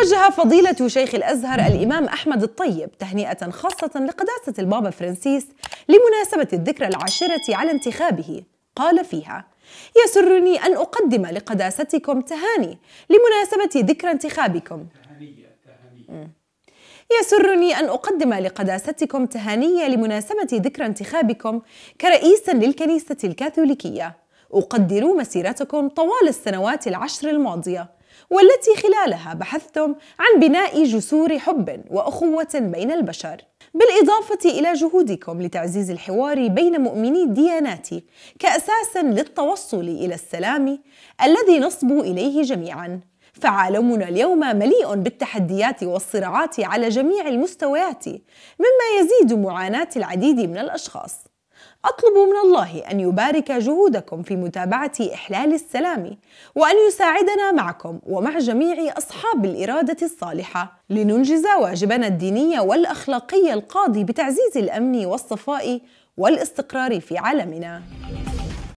وجه فضيلة شيخ الأزهر الإمام أحمد الطيب تهنئة خاصة لقداسة البابا فرانسيس لمناسبة الذكرى العاشرة على انتخابه قال فيها يسرني أن أقدم لقداستكم تهاني لمناسبة ذكرى انتخابكم يسرني أن أقدم لقداستكم تهانية لمناسبة ذكرى انتخابكم كرئيس للكنيسة الكاثوليكية أقدر مسيرتكم طوال السنوات العشر الماضية والتي خلالها بحثتم عن بناء جسور حب واخوه بين البشر بالاضافه الى جهودكم لتعزيز الحوار بين مؤمني الديانات كاساس للتوصل الى السلام الذي نصبو اليه جميعا فعالمنا اليوم مليء بالتحديات والصراعات على جميع المستويات مما يزيد معاناه العديد من الاشخاص أطلب من الله أن يبارك جهودكم في متابعة إحلال السلام وأن يساعدنا معكم ومع جميع أصحاب الإرادة الصالحة لننجز واجبنا الديني والأخلاقي القاضي بتعزيز الأمن والصفاء والاستقرار في عالمنا